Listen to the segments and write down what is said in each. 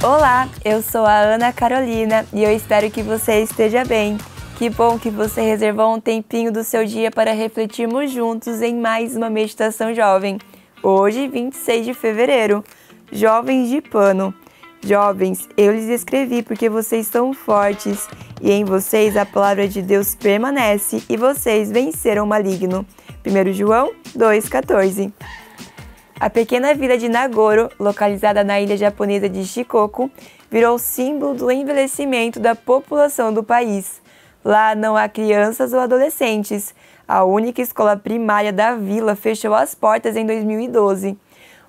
Olá, eu sou a Ana Carolina e eu espero que você esteja bem. Que bom que você reservou um tempinho do seu dia para refletirmos juntos em mais uma meditação jovem. Hoje, 26 de fevereiro. Jovens de pano. Jovens, eu lhes escrevi porque vocês são fortes e em vocês a palavra de Deus permanece e vocês venceram o maligno. 1 João 2,14 a pequena vila de Nagoro, localizada na ilha japonesa de Shikoku, virou símbolo do envelhecimento da população do país. Lá não há crianças ou adolescentes. A única escola primária da vila fechou as portas em 2012.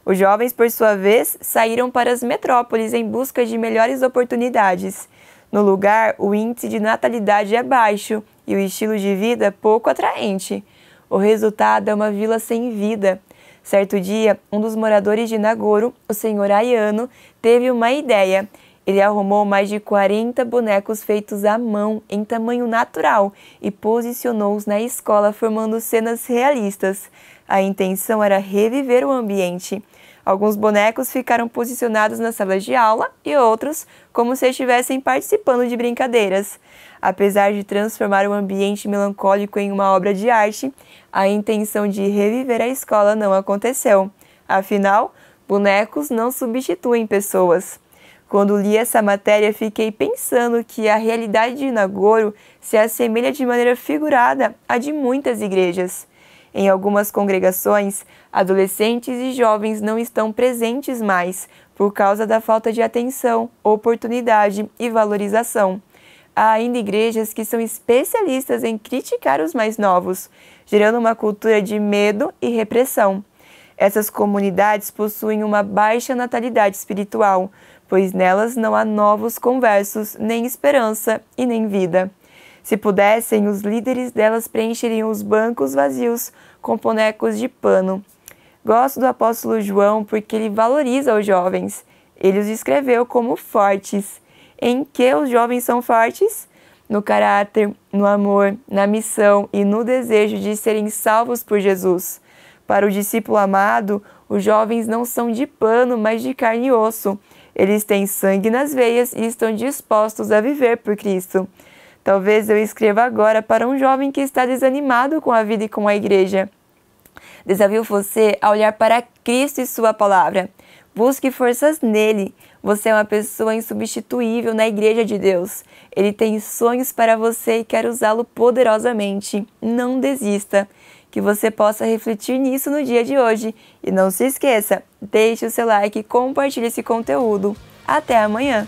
Os jovens, por sua vez, saíram para as metrópoles em busca de melhores oportunidades. No lugar, o índice de natalidade é baixo e o estilo de vida pouco atraente. O resultado é uma vila sem vida, Certo dia, um dos moradores de Nagoro, o senhor Ayano, teve uma ideia ele arrumou mais de 40 bonecos feitos à mão em tamanho natural e posicionou-os na escola formando cenas realistas. A intenção era reviver o ambiente. Alguns bonecos ficaram posicionados nas salas de aula e outros como se estivessem participando de brincadeiras. Apesar de transformar o ambiente melancólico em uma obra de arte, a intenção de reviver a escola não aconteceu. Afinal, bonecos não substituem pessoas. Quando li essa matéria, fiquei pensando que a realidade de Nagoro se assemelha de maneira figurada à de muitas igrejas. Em algumas congregações, adolescentes e jovens não estão presentes mais por causa da falta de atenção, oportunidade e valorização. Há ainda igrejas que são especialistas em criticar os mais novos, gerando uma cultura de medo e repressão. Essas comunidades possuem uma baixa natalidade espiritual, pois nelas não há novos conversos, nem esperança e nem vida. Se pudessem, os líderes delas preencheriam os bancos vazios com bonecos de pano. Gosto do apóstolo João porque ele valoriza os jovens. Ele os escreveu como fortes. Em que os jovens são fortes? No caráter, no amor, na missão e no desejo de serem salvos por Jesus. Para o discípulo amado, os jovens não são de pano, mas de carne e osso eles têm sangue nas veias e estão dispostos a viver por Cristo. Talvez eu escreva agora para um jovem que está desanimado com a vida e com a igreja. Desafio você a olhar para Cristo e Sua palavra. Busque forças nele. Você é uma pessoa insubstituível na igreja de Deus. Ele tem sonhos para você e quer usá-lo poderosamente. Não desista que você possa refletir nisso no dia de hoje. E não se esqueça, deixe o seu like e compartilhe esse conteúdo. Até amanhã!